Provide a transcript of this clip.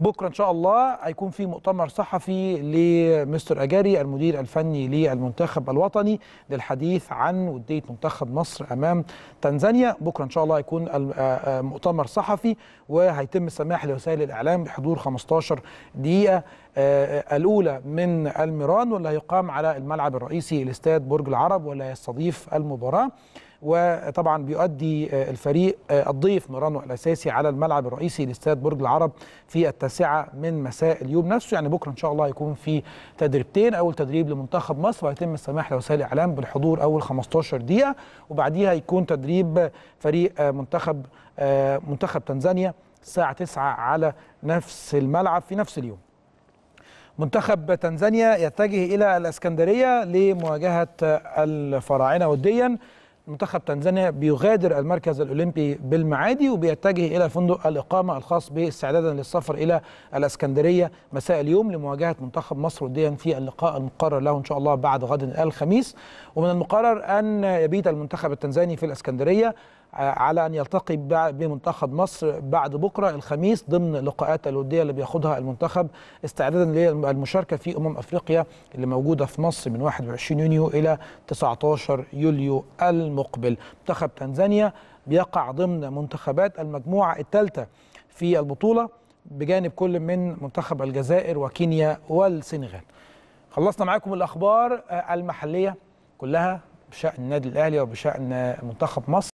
بكره ان شاء الله هيكون في مؤتمر صحفي لمستر اجاري المدير الفني للمنتخب الوطني للحديث عن وديه منتخب مصر امام تنزانيا بكره ان شاء الله هيكون آه، آه، مؤتمر صحفي وهيتم السماح لوسائل الاعلام بحضور 15 دقيقه آه، الأولى من الميران واللي هيقام على الملعب الرئيسي لاستاد برج العرب واللي هيستضيف المباراة وطبعا بيؤدي آه، الفريق آه، الضيف مرانو الاساسي على الملعب الرئيسي لاستاد برج العرب في التاسعه من مساء اليوم نفسه يعني بكره ان شاء الله هيكون في تدريبتين اول تدريب لمنتخب مصر ويتم السماح لوسائل الاعلام بالحضور اول 15 دقيقه وبعديها هيكون تدريب فريق آه، منتخب منتخب تنزانيا الساعه 9 على نفس الملعب في نفس اليوم منتخب تنزانيا يتجه الى الاسكندريه لمواجهه الفراعنه وديا منتخب تنزانيا بيغادر المركز الاولمبي بالمعادي وبيتجه الى فندق الاقامه الخاص به استعدادا للسفر الى الاسكندريه مساء اليوم لمواجهه منتخب مصر وديا في اللقاء المقرر له ان شاء الله بعد غد الخميس ومن المقرر ان يبيت المنتخب التنزاني في الاسكندريه على ان يلتقي بمنتخب مصر بعد بكره الخميس ضمن لقاءات الوديه اللي بياخدها المنتخب استعدادا للمشاركه في امم افريقيا اللي موجوده في مصر من 21 يونيو الى 19 يوليو المقبل. منتخب تنزانيا بيقع ضمن منتخبات المجموعه الثالثه في البطوله بجانب كل من منتخب الجزائر وكينيا والسنغال. خلصنا معاكم الاخبار آه، المحليه كلها بشان النادي الاهلي وبشان منتخب مصر